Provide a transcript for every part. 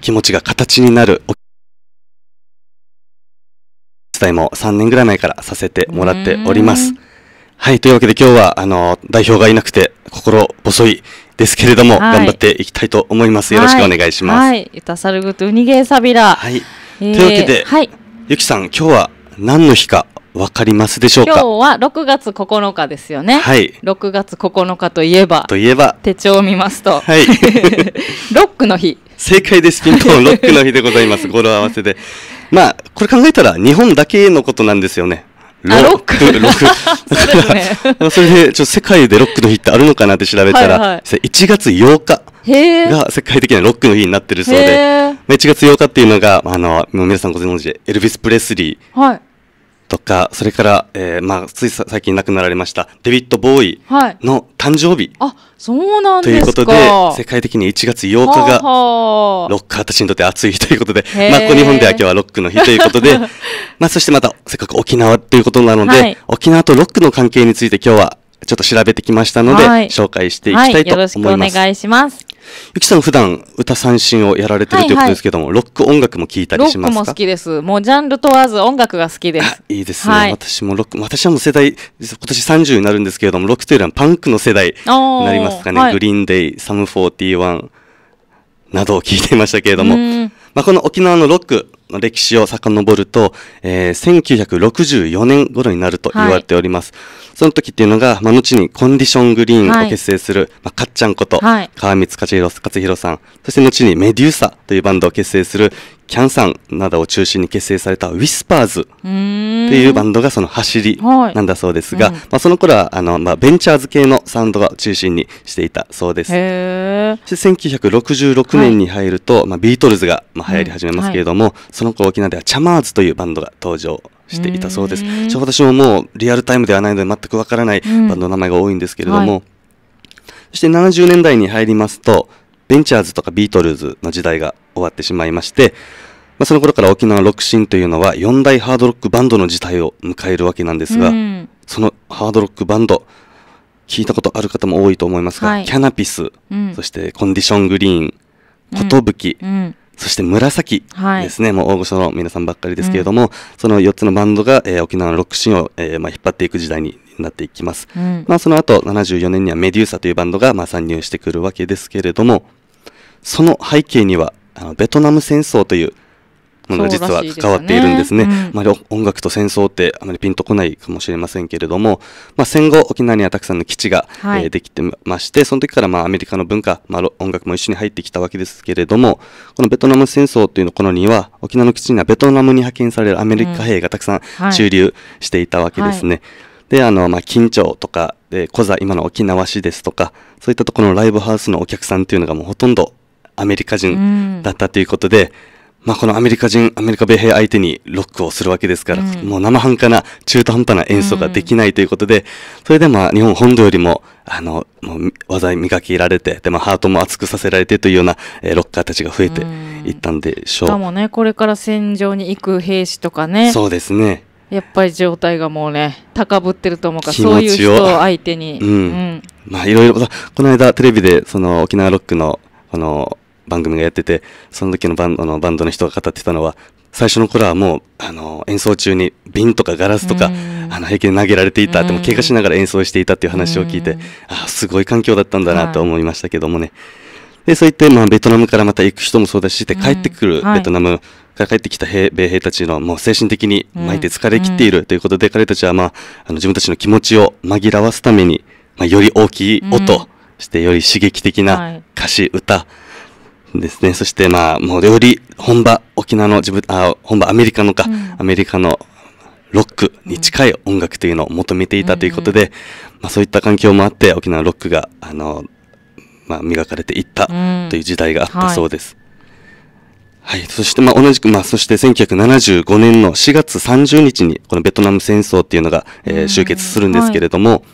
気持ちが形になるお伝えも3年ぐらい前からさせてもらっております。はい、というわけで今日はあの代表がいなくて心細いですけれども、はい、頑張っていきたいと思います。よろしくお願いします。はい、ユタサルグとウニゲーサビラ。はい、というわけで、はい、ゆきさん今日は何の日かわかりますでしょうか。今日は6月9日ですよね。はい。6月9日といえば。といえば。手帳を見ますと。はい。ロックの日。正解です。ピンポン、ロックの日でございます。語呂合わせで。まあ、これ考えたら、日本だけのことなんですよね。ロックロックだか それでちょっと世界でロックの日ってあるのかなって調べたら、はいはい、1月8日が世界的なロックの日になってるそうで1月8日っていうのがあの皆さんご存知エルヴィス・プレスリーとか、それから、えー、まあ、つい最近亡くなられました、デビッド・ボーイの誕生日、はい。あ、そうなんということで、世界的に1月8日が、ロッカーたちにとって暑い日ということで、まあ、ここ日本では今日はロックの日ということで、まあ、そしてまた、せっかく沖縄ということなので、はい、沖縄とロックの関係について今日は、ちょっと調べてきましたので、はい、紹介していきたいと思います。よろしくお願いします。ゆきさん普段歌三振をやられてる、ということですけども、ロック音楽も聞いたりしますかロックも好きですもうジャンル問わず音楽が好きですいいですね、はい、私もロック私はもう世代今年30になるんですけれどもロックというのはパンクの世代になりますかね、はい、グリーンデイサム41などを聞いていましたけれども、まあ、この沖縄のロック歴史を遡ると、えー、1964年頃になると言われております。はい、その時っていうのが、まあ、後にコンディショングリーンを結成する、はい、まあ、かっちゃんこと、はい、川光勝弘勝弘さん、そして後にメデューサというバンドを結成するキャンさんなどを中心に結成されたウィスパーズっていうバンドがその走りなんだそうですが、はいうん、まあ、その頃はあの、まあ、ベンチャーズ系のサウンドが中心にしていたそうです。1966年に入ると、はい、まあ、ビートルズが、まあ、流行り始めますけれども、はい、その子沖縄ではチャマーズというバンドが登場していたそうですちょうど私ももうリアルタイムではないので全くわからないバンドの名前が多いんですけれども、うんはい、そして70年代に入りますとベンチャーズとかビートルズの時代が終わってしまいましてまあ、その頃から沖縄ロックシーンというのは4大ハードロックバンドの時代を迎えるわけなんですが、うん、そのハードロックバンド聞いたことある方も多いと思いますが、はい、キャナピス、うん、そしてコンディショングリーン、寿、うん、そして紫ですね、はい、もう大御所の皆さんばっかりですけれども、うん、その4つのバンドが、えー、沖縄のロックシーンを、えーまあ、引っ張っていく時代になっていきます、うん、まあ、その後74年にはメデューサというバンドが、まあ、参入してくるわけですけれどもその背景にはあのベトナム戦争というものが実は関わっているんですね。すねうん、まあ、音楽と戦争ってあまりピンとこないかもしれませんけれども、まあ、戦後沖縄にはたくさんの基地が、はい、えー、できてまして、その時からまあアメリカの文化、まあ、音楽も一緒に入ってきたわけですけれども、このベトナム戦争というのこのには沖縄の基地にはベトナムに派遣されるアメリカ兵がたくさん駐留していたわけですね。うんはいはいで、あの、まあ、緊張とか、え小座、今の沖縄市ですとか、そういったところのライブハウスのお客さんっていうのがもうほとんどアメリカ人だったということで、うんまあ、このアメリカ人、アメリカ米兵相手にロックをするわけですから、うん、もう生半可な、中途半端な演奏ができないということで、うん、それでまあ、日本本土よりも、あの、もう技磨きられて、でまあ、ハートも熱くさせられてというような、えー、ロッカーたちが増えていったんでしょう。しかもね、これから戦場に行く兵士とかね。そうですね。やっぱり状態がもうね、高ぶってると思うから、そういう人を相手に。うん。うん、まあ、いろいろ、この間テレビで、その、沖縄ロックの、この、番組がやってて、その時のバンのバンドの人が語ってたのは、最初の頃はもう、あの、演奏中に瓶とかガラスとか、あの、平気で投げられていた、でも怪我しながら演奏していたっていう話を聞いて、ああ、すごい環境だったんだなと思いましたけどもね。で、そういって、まあ、ベトナムからまた行く人もそうだし、で、帰ってくる、ベトナムから帰ってきた兵米兵たちの、もう精神的に巻いて疲れきっているということで、彼たちは、まあ、あの、自分たちの気持ちを紛らわすために、まあ、より大きい音、してより刺激的な歌詞、歌、ですね。そしてまあ、もうより本場、沖縄の自分、あ、本場アメリカのか、うん、アメリカのロックに近い音楽というのを求めていたということで、うんうんまあそういった環境もあって沖縄ロックが、あの、まあ磨かれていったという時代があったそうです。うんはいはい。そして、まあ、同じく、まあ、そして1975年の4月30日に、このベトナム戦争っていうのが、えー、終結するんですけれども、はい、も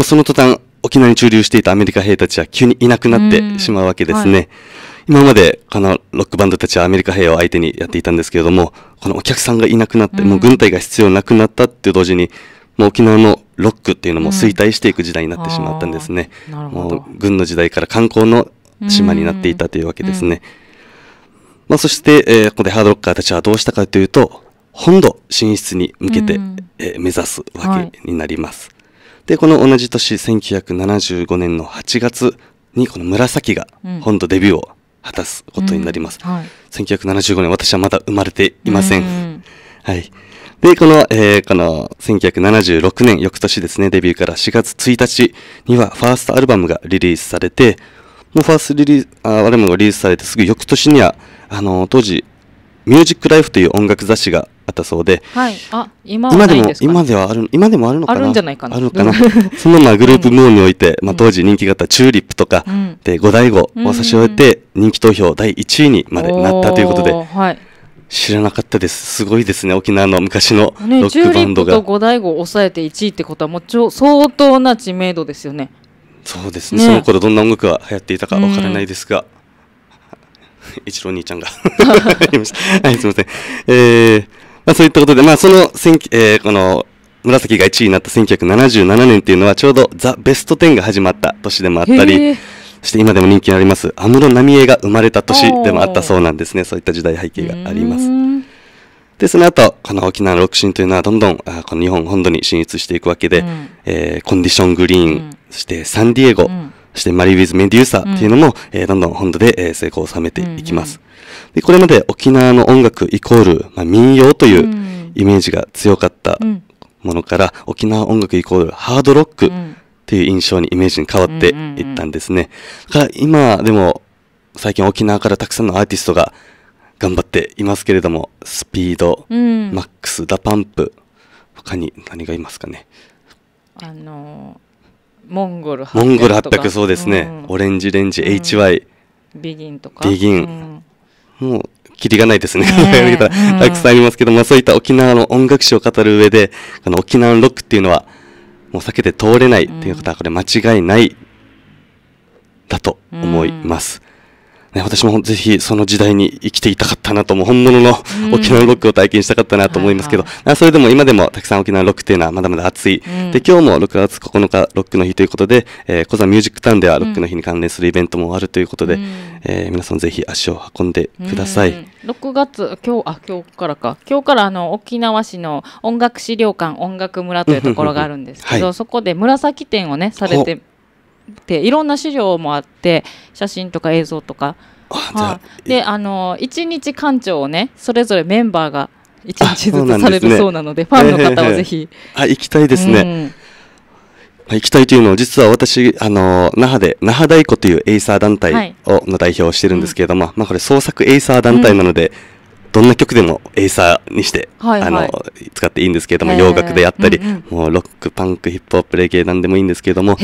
うその途端、沖縄に駐留していたアメリカ兵たちは急にいなくなってしまうわけですね。はい、今までこのロックバンドたちはアメリカ兵を相手にやっていたんですけれども、このお客さんがいなくなって、もう軍隊が必要なくなったって同時に、もう沖縄のロックっていうのも衰退していく時代になってしまったんですね。もう軍の時代から観光の島になっていたというわけですね。まあ、そして、えここでハードロッカーたちはどうしたかというと、本土進出に向けて、え目指すわけになります。で、この同じ年、1975年の8月に、この紫が本土デビューを果たすことになります、うんはい、1975年私はまだ生まれていません、うん、はいで、この、えー、この、1976年、翌年ですね、デビューから4月1日には、ファーストアルバムがリリースされて、もうファーストリリース、アルバムがリリースされてすぐ翌年には、あの当時、ミュージックライフという音楽雑誌があったそうで、はい、あ今今でも今ではある今でもあるのかなあるんじゃないかなあるかな そのまあグループムーンにおいて、まあ、当時人気があったチューリップとか、うん、で五大五を差し終えて人気投票第一位にまでなったということで。はい知らなかったです。すごいですね。沖縄の昔のロックバンドが。ね、と五大五を抑えて一位ってことはもうちょ相当な知名度ですよね。そうですね。ねその頃どんな音楽が流行っていたかわからないですが、うん、一郎兄ちゃんが はい、すみません。えー、まあ、そういったことで、まあ、その、えー、この、紫が1位になった1977年っていうのはちょうどザ・ベスト10が始まった年でもあったり、そして今でも人気にあります、安室奈美恵が生まれた年でもあったそうなんですね。そういった時代背景があります。で、その後、この沖縄のロ神というのはどんどん、この日本本土に進出していくわけで、うん、えー、コンディショングリーン、うん、そしてサンディエゴ、うんそしてマリー・ウィズ・メデューサっていうのも、うん、えー、どんどん本土で、えー、成功を収めていきます。うんうん、で、これまで沖縄の音楽イコール、まあ、民謡というイメージが強かったものから、うん、沖縄音楽イコールハードロックっていう印象に、イメージに変わっていったんですね。が、今でも最近沖縄からたくさんのアーティストが頑張っていますけれども、スピード、うん、マックス、ダパンプ、他に何がいますかね。あのーモンゴル800モンゴル800そうですね、うん、オレンジレンジ、うん、HY ビギンとかビギン、うん、もうキリがないですね。ね たくさんありますけど、まあそういった沖縄の音楽史を語る上で、あの沖縄のロックっていうのは、もう避けて通れないっていうことは、これ間違いない、だと思います。ね、私もぜひその時代に生きていたかったなと、も本物の沖縄ロックを体験したかったなと思いますけど、うん、それでも今でもたくさん沖縄ロックというのはまだまだ熱い。うん、で、今日も6月9日ロックの日ということで、えー、小座ミュージックタウンではロックの日に関連するイベントもあるということで、うん、えー、皆さんぜひ足を運んでください。うん、6月、今日、あ、今日からか、今日からあの沖縄市の音楽資料館音楽村というところがあるんですけど、はい、そこで紫展をね、されてていろんな資料もあって写真とか映像とか。はあ、であの一日館長をねそれぞれメンバーが一日ずつされるそうなので、ね、ファンの方はぜひ、あ、行きたいですね、うん行きたいというのを実は私、あの那覇で那覇太鼓というエイサー団体を、はい、の代表をしてるんですけれども、うん、まあ、これ創作エイサー団体なので、うんどんな曲でもエイサーにして、はいはい、あの使っていいんですけれども、洋楽であったり、うんうん、もうロックパンクヒップホップレゲエなんでもいいんですけれども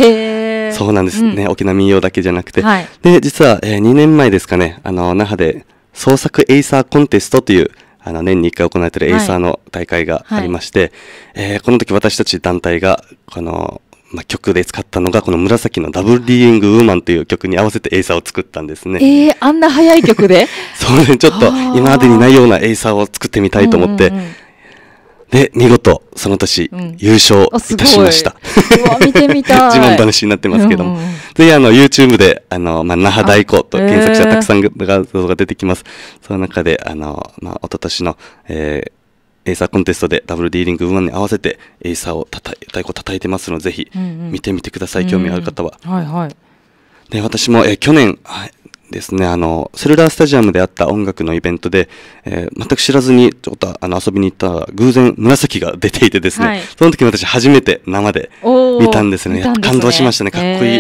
そうなんですね、沖縄民謡だけじゃなくて、はい、で実は、えー、2年前ですかねあの那覇で創作エイサーコンテストというあの年に1回行われているエイサーの大会がありまして、はいはい、えー、この時私たち団体がこのまあ、曲で使ったのがこの紫のダブルディーイングウーマンという曲に合わせてエイサーを作ったんですね。えー、あんな早い曲で そうね、ちょっと今までにないようなエイサーを作ってみたいと思って、うんうんうんで、見事、その年、優勝いたしました。うわ、見てみたい。自慢話になってますけども。ぜひ、あの、YouTube で、あの、まあ、那覇大子と検索者たくさん画像が出てきます。えー、その中で、あの、まあ、一昨年の、えー、エイサーコンテストでダブルディーリングンに合わせてエイサーをたた太鼓叩いてますのでぜひ見てみてください、うんうん、興味ある方は、うん、はいはいで私も、えー、去年ですね、あの、セルラースタジアムであった音楽のイベントで、えー、全く知らずに、ちょっとあの遊びに行ったら、偶然、紫が出ていてですね、はい、その時私初めて生で見たんですね。すね感動しましたね、かっこいい。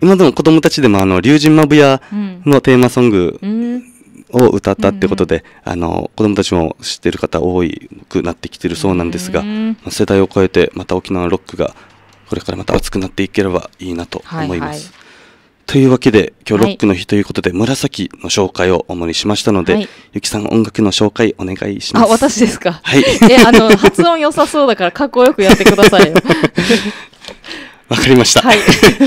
今でも子供たちでも、あの、竜神まぶやのテーマソング、うんを歌ったってことで、うん、あの子供たちも知ってる方多くなってきてるそうなんですが、うん、世代を超えてまた沖縄のロックがこれからまた熱くなっていければいいなと思います。はいはいというわけで、今日ロックの日ということで、紫の紹介を主にしましたので、はい、ゆきさん音楽の紹介お願いします。あ、私ですか。はい。え、あの、発音良さそうだから、かっこよくやってください わかりました。はい。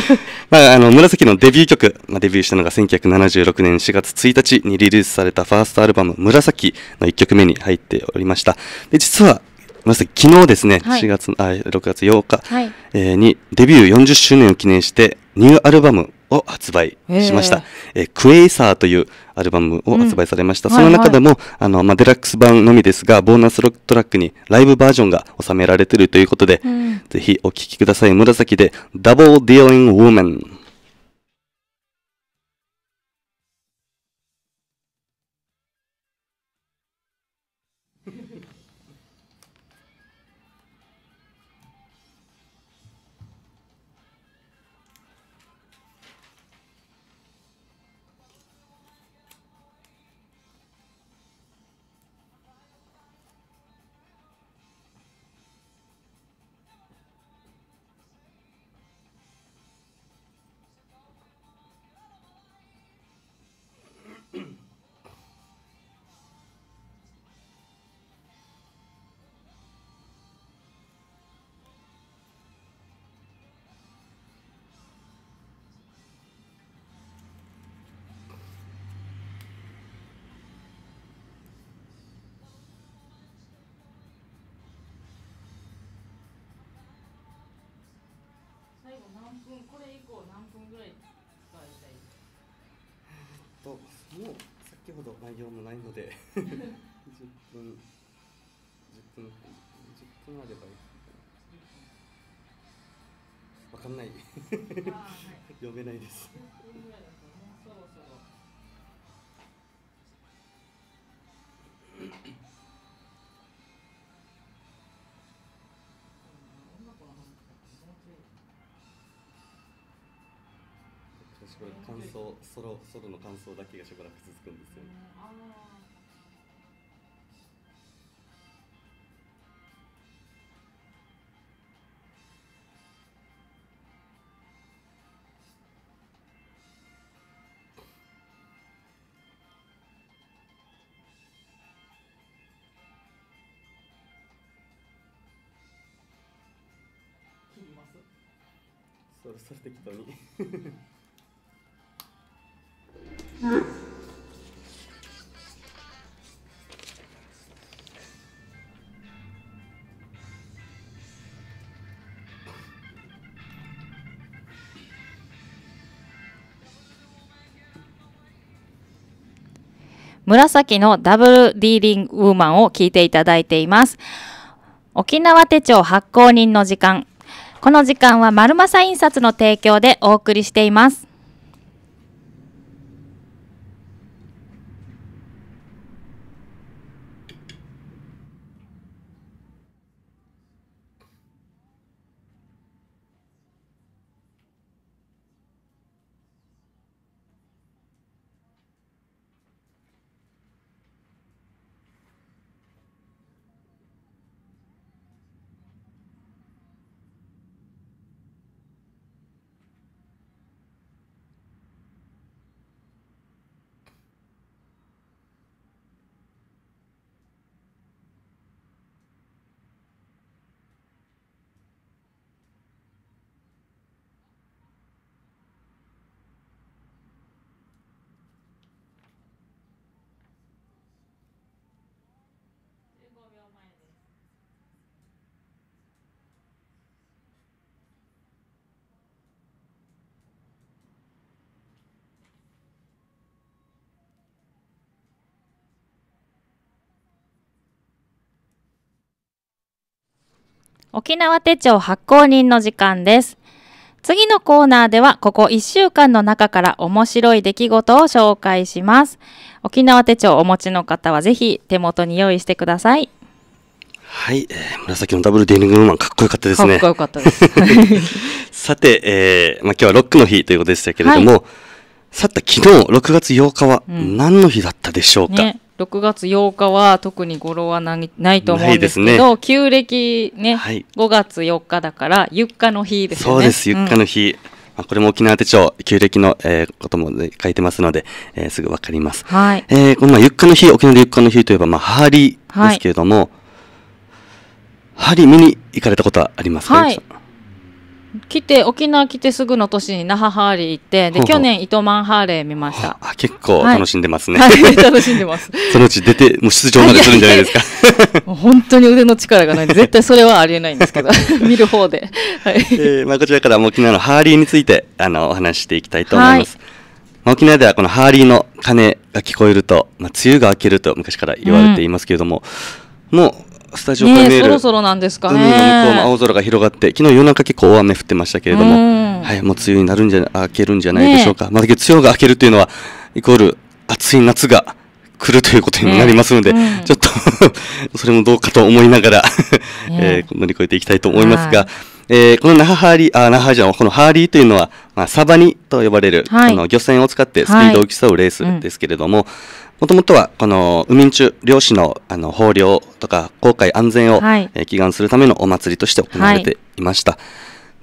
まあ、あの、紫のデビュー曲、まあ、デビューしたのが1976年4月1日にリリースされたファーストアルバム、紫の1曲目に入っておりました。で、実は、紫、昨日ですね、はい、4月、あ、6月8日、はい、えー、にデビュー40周年を記念して、ニューアルバムを発売しました。えー、えクエイサーというアルバムを発売されました。うん、その中でも、はいはい、あの、まあ、デラックス版のみですが、ボーナストラックにライブバージョンが収められているということで、うん、ぜひお聴きください。紫で Double d ン a l i n g Woman。何分これ以降何分ぐらい使いたいともう先ほど内容もないので10 分10分10分あればいいわかんない読め ないです私これ感想ソロソロの感想だけがしばらく続くんですよね、切ります。それそれ適当に紫のダブルディーリングウーマンを聞いていただいています。沖縄手帳発行人の時間。この時間は丸正印刷の提供でお送りしています。沖縄手帳発行人の時間です。次のコーナーでは、ここ1週間の中から面白い出来事を紹介します。沖縄手帳をお持ちの方は、ぜひ手元に用意してください。はい、えー、紫のダブルデーニングウーマン、かっこよかったですね。かっこよかったです。さて、えーまあ、今日はロックの日ということでしたけれども、はい、さて昨日、6月8日は何の日だったでしょうか、うんね6月8日は特に語呂はないと思うんですけど、ね、旧暦ね、はい、5月4日だからゆっかの日ですね。そうです、ゆっかの日。うんまあ、これも沖縄手帳、旧暦の、えー、ことも、ね、書いてますので、えー、すぐわかります。はい。えー、この、まあ、ゆっかの日、沖縄でゆっかの日といえば、まあ、ハーリーですけれども、はい、ハーリー見に行かれたことはありますか、はい、来て沖縄来てすぐの年に那覇ハーレー行ってで去年糸満ハーレー見ましたあ結構楽しんでますね、はい、楽しんでます そのうち出てもう出場までするんじゃないですか本当に腕の力がない絶対それはありえないんですけど 見る方で、はいえー、まあ、こちらから沖縄のハーリーについてあのお話していきたいと思います、はい沖縄ではこのハーリーの鐘が聞こえると、まあ、梅雨が明けると昔から言われていますけれども、うん、もうスタジオから見える、そろそろなんですかね海の向こうも青空が広がって昨日夜中結構大雨降ってましたけれども、はい、もう梅雨になるんじゃ明けるんじゃないでしょうか、まあ、月曜梅雨が明けるというのはイコール暑い夏が来るということになりますので、ねうん、ちょっと それもどうかと思いながら えー、乗り越えていきたいと思いますが。えー、このナハハーリー、あ、ナハじゃん、このハーリーというのは、まあ、サバニと呼ばれる、はい、あの漁船を使ってスピードを競うレースですけれども、はいうんもともとは、この、海中、漁師の、あの、豊漁とか、航海安全を、はい、えー、祈願するためのお祭りとして行われていました。は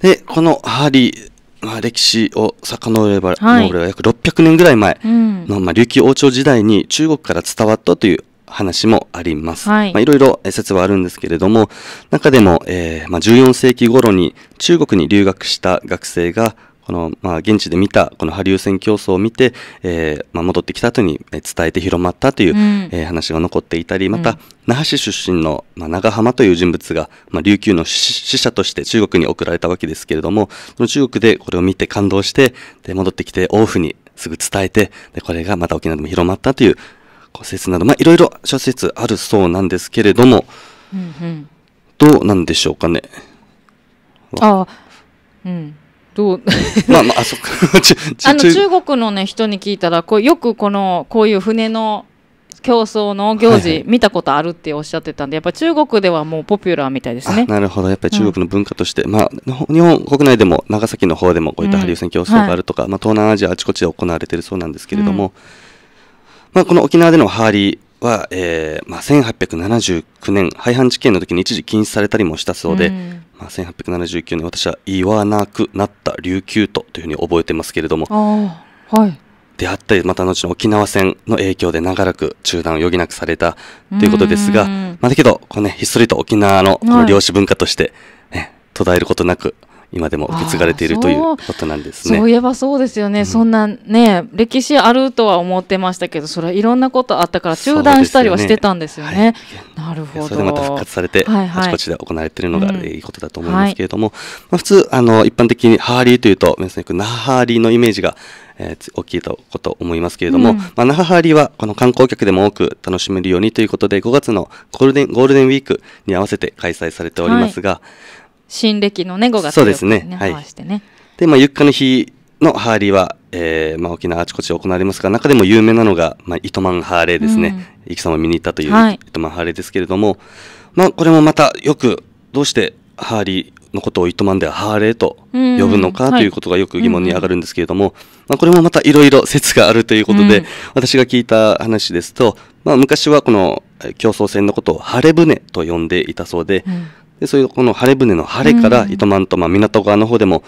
い、で、このやはり、まあ、歴史を遡れば、はい、れば約600年ぐらい前の、うん、まあ、琉球王朝時代に中国から伝わったという話もあります。はい、まあ、いろいろ説はあるんですけれども、中でも、えーまあ、14世紀頃に中国に留学した学生が、この、まあ、現地で見たこの波竜戦競争を見て、えーまあ、戻ってきた後に伝えて広まったという、うん、えー、話が残っていたりまた、うん、那覇市出身の、まあ、長浜という人物が、まあ、琉球の使者として中国に送られたわけですけれどもその中国でこれを見て感動してで戻ってきて王府にすぐ伝えてでこれがまた沖縄でも広まったという説など、まあ、いろいろ諸説あるそうなんですけれども、うんうん、どうなんでしょうかね。ああうんどうまあまああそっか あの中国のね人に聞いたらこうよくこのこういう船の競争の行事、見たことあるっておっしゃってたんでやっぱ中国ではもうポピュラーみたいですねなるほどやっぱり中国の文化として、うん、まあ日本国内でも長崎の方でもこういった羽生戦競争があるとか、うんはい、まあ、東南アジアあちこちで行われているそうなんですけれども、うん、まあ、この沖縄でのハーリーは、えーまあ、1879年廃藩置県の時に一時禁止されたりもしたそうで、うん1879年私は言わなくなった琉球とというふうに覚えてますけれども、はい、であったりまた後の沖縄戦の影響で長らく中断を余儀なくされたということですが、まあ、だけどこの、ね、ひっそりと沖縄のこの漁師文化としてね、途絶えることなく、今でも受け継がれているということなんですね。そういえばそうですよね、うん、そんなね歴史あるとは思ってましたけどそれはいろんなことあったから中断したりはしてたんですよね。よねはい、なるほどそれでまた復活されて、はいはい、あちこちで行われているのがいいことだと思いますけれども、うんはい、まあ、普通あの一般的にハーリーというと皆さんよくナハーリーのイメージがえー、大きいとこと思いますけれども、うん、まあ、那覇ハーリーはこの観光客でも多く楽しめるようにということで5月のゴールデンゴールデンウィークに合わせて開催されておりますが、は新暦のね5月そうですねはい、してねで、まあ、ゆっの日のハーリーは、えーまあ、沖縄あちこち行われますが中でも有名なのが、まあ、糸満ハーレーですね、うん、イを見に行ったという、糸満ハーレーですけれども、まあ、これもまたよくどうしてハーリーのことを糸満ではハーレーと呼ぶのか、うん、ということがよく疑問に上がるんですけれども、はい、まあ、これもまたいろいろ説があるということで、うん、私が聞いた話ですと、まあ、昔はこの競争船のことをハレ船と呼んでいたそうで、うんでそういうこの晴れ船の晴れから糸満と、まあ、港側の方でも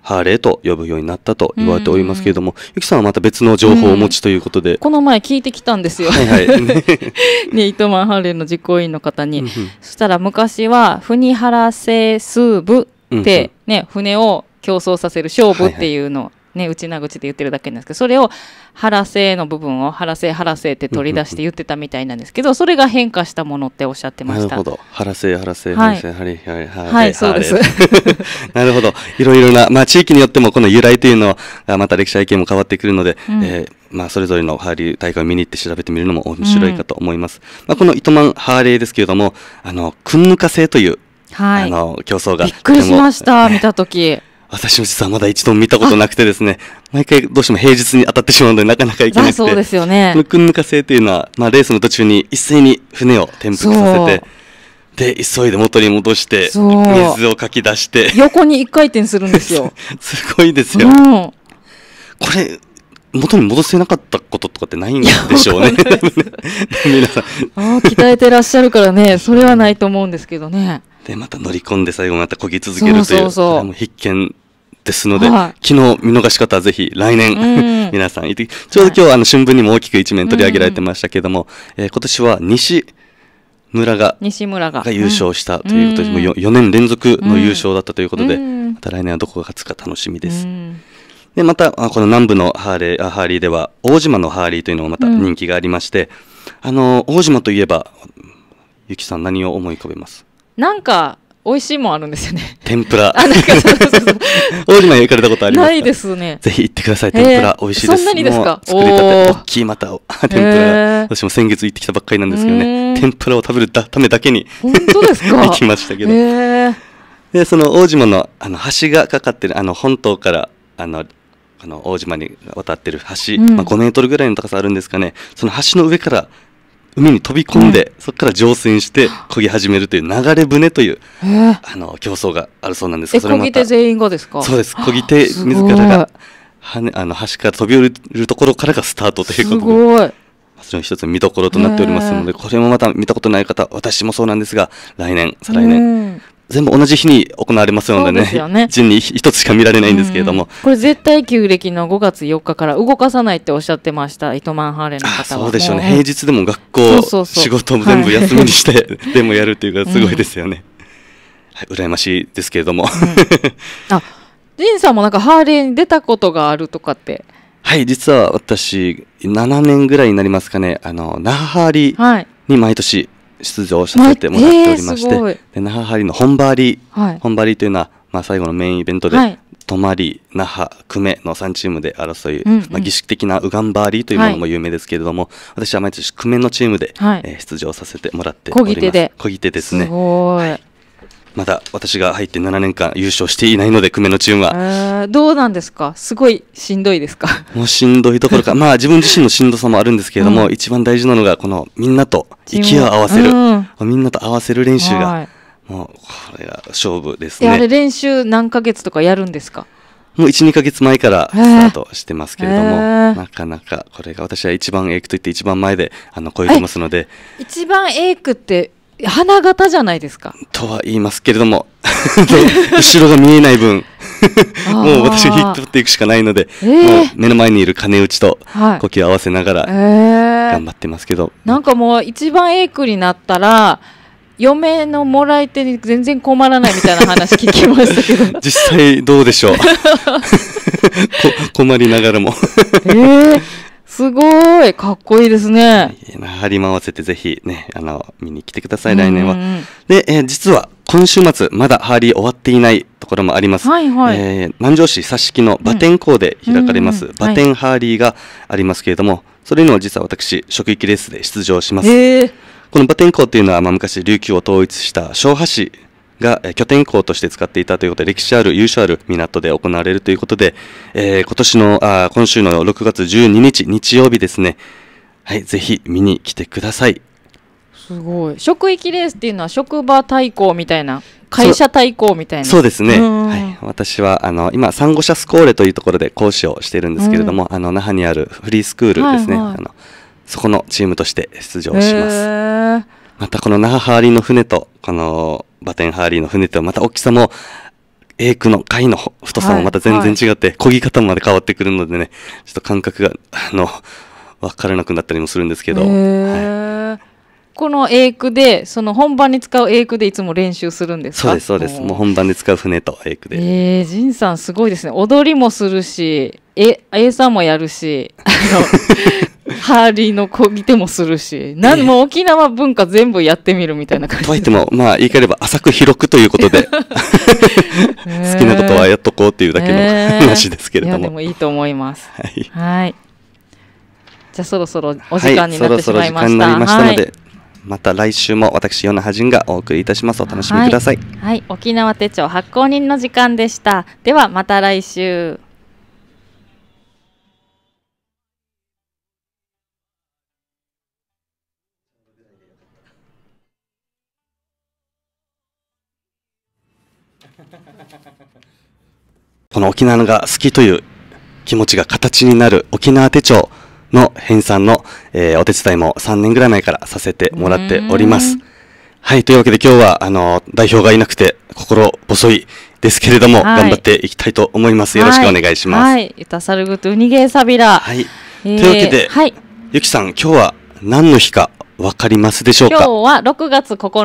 ハーレーと呼ぶようになったと言われておりますけれども、ゆきさんはまた別の情報をお持ちということで、この前聞いてきたんですよ、はいはい、ね、糸満ハーレーの実行委員の方に、そしたら昔は、ふにはらせすぶって、ね、船を競争させる勝負っていうのね、内名口で言ってるだけなんですけど、それを腹性の部分を腹性腹性って取り出して言ってたみたいなんですけど、それが変化したものっておっしゃってました。なるほど。腹性腹性腹性、はい、はい、はい、はい、そうです。なるほど。いろいろな、まあ地域によってもこの由来というのは、また歴史背景も変わってくるので、うん、えー、まあ、それぞれのハーレー大会を見に行って調べてみるのも面白いかと思います。うん、まあ、この糸満ハーレーですけれども、あの、くんぬか製という、はい、あの競争がびっくりしました、見た時私の実はまだ一度も見たことなくてですね、毎回どうしても平日に当たってしまうので、なかなか行けなくて、そうですよね。このぬか星というのは、まあ、レースの途中に一斉に船を転覆させて、で、急いで元に戻して、水をかき出して。横に一回転するんですよ。すごいですよ。うん、これ、元に戻せなかったこととかってないんでしょうね。皆さん。ああ、鍛えてらっしゃるからね、それはないと思うんですけどね。で、また乗り込んで最後またこぎ続けるという。そうそうそう。必見ですので、はい、昨日見逃し方はぜひ来年、うん、皆さんちょうど今日あの春分にも大きく一面取り上げられてましたけれども、うん、えー、今年は西村が西村が優勝したということで、うん、もう 4, 4, 年連続の優勝だったということで、うん、また来年はどこが勝つか楽しみです。で、また、この南部のハーレー、ハーリーでは、大島のハーリーというのもまた人気がありまして、あの、大島といえば、ゆきさん何を思い浮かべますなんか、美味しいもんあるんですよね。天ぷら。大島へ行かれた ことありますないですね。ぜひ行ってください。天ぷら美味しいです。そんなにですか作りたて、大きいまた、天ぷら。私も先月行ってきたばっかりなんですけどね。天ぷらを食べるためだけに。本当ですか 行きましたけど。で、その大島の、あの、橋がかかってる、あの、本島から、あの、あの大島に渡ってる橋、まあ、5メートルぐらいの高さあるんですかね、その橋の上から海に飛び込んで、そこから乗船して漕ぎ始めるという流れ船という、あの競争があるそうなんですがそれも。漕ぎ手全員がですかそうです漕ぎ手自らがは、ね、あの橋から飛び降りるところからがスタートということですごそれ一つ見どころとなっておりますので、これもまた見たことない方、私もそうなんですが、来年、再来年、全部同じ日に行われますのでね、順に一つしか見られないんですけれども、これ絶対旧暦の5月4日から動かさないっておっしゃってました、糸満ハーレの方は。そうでしょうね、平日でも学校、仕事も全部休みにして、でもやるっていうか、すごいですよね。うはい、羨ましいですけれども。あ、ジンさんもなんかハーレーに出たことがあるとかって。はい、実は私、7年ぐらいになりますかね、あの、那覇ハーリに毎年、はい出場させてもらっておりまして、えー、で那覇ハリの本張り、はい、本張りというのは、まあ、最後のメインイベントで、はい、泊まり那覇久米の3チームで争い、うんうん、まあ、儀式的なウガンバーリーというものも有名ですけれども、はい、私は毎年久米のチームで、はい、えー、出場させてもらっております小手で小手ですね。すまだ私が入って7年間優勝していないので、久米のチームは。えー、どうなんですか、すごいしんどいですか。もうしんどいどころか、まあ自分自身のしんどさもあるんですけれども、うん、一番大事なのが、このみんなと息を合わせる、うん、みんなと合わせる練習が、もうこれが勝負ですね。あれ、練習何ヶ月とかやるんですかもう1、2か月前からスタートしてますけれども、えー、なかなかこれが私は一番エイクといって一番前であの超えてますので。一番エイクって花形じゃないですか。とは言いますけれども 後ろが見えない分 もう私が引っ張っていくしかないので、えー、目の前にいる金打ちと呼吸を合わせながら頑張ってますけど、えー、なんかもう一番エイクになったら嫁のもらい手に全然困らないみたいな話聞きましたけど 実際どうでしょう困りながらもえー、すごいかっこいいですね。張り回せてぜひね、あの、見に来てください、来年は。で、えー、実は今週末、まだハーリー終わっていないところもあります。はいはい、えー、南城市佐敷の馬天校で開かれます、馬天ハーリーがありますけれども、はい、それにも実は私、職域レースで出場します。この馬天校というのは、まあ、昔琉球を統一した昭和市が拠点港として使っていたということで、歴史ある、由緒ある港で行われるということで、えー、今年のあ、今週の6月12日、日曜日ですね、はい、ぜひ見に来てください。すごい。職域レースっていうのは職場対抗みたいな、会社対抗みたいな。そうですね。はい。私は、あの、今、サンゴシャスコーレというところで講師をしているんですけれども、うん、あの、那覇にあるフリースクールですね。はいはい、あのそこのチームとして出場します。またこの那覇ハーリーの船と、このバテンハーリーの船と、また大きさも、エークの貝の太さもまた全然違って、漕ぎ方まで変わってくるのでね、ちょっと感覚が、あの、わからなくなったりもするんですけど。このエークで、その本番に使うエークでいつも練習するんですかそうです、そうです。もう本番で使う船とエークで。えー、ジンさんすごいですね。踊りもするし、え、A さんもやるし、ハーリーのこぎ手もするし、なん、えー、も沖縄文化全部やってみるみたいな感じ。とはいっても、まあ言い換えれば浅く広くということで、好きなことはやっとこうっていうだけの 話ですけれども。えー、いでもいいと思います。はい。はいじゃあそろそろお時間になってしまいた。ましたので。はいまた来週も私、ヨナハジンがお送りいたします。お楽しみください。はい、はい、沖縄手帳発行人の時間でした。ではまた来週。この沖縄が好きという気持ちが形になる沖縄手帳の編纂の、えー、お手伝いも3年ぐらい前からさせてもらっております。はい、というわけで今日は、あの、代表がいなくて心細いですけれども、はい、頑張っていきたいと思います。よろしくお願いします。はい、ユタサルグニゲーサビラ。はい、えー、というわけで、はい、ゆきさん、今日は何の日かわかりますでしょうか今日は6月9日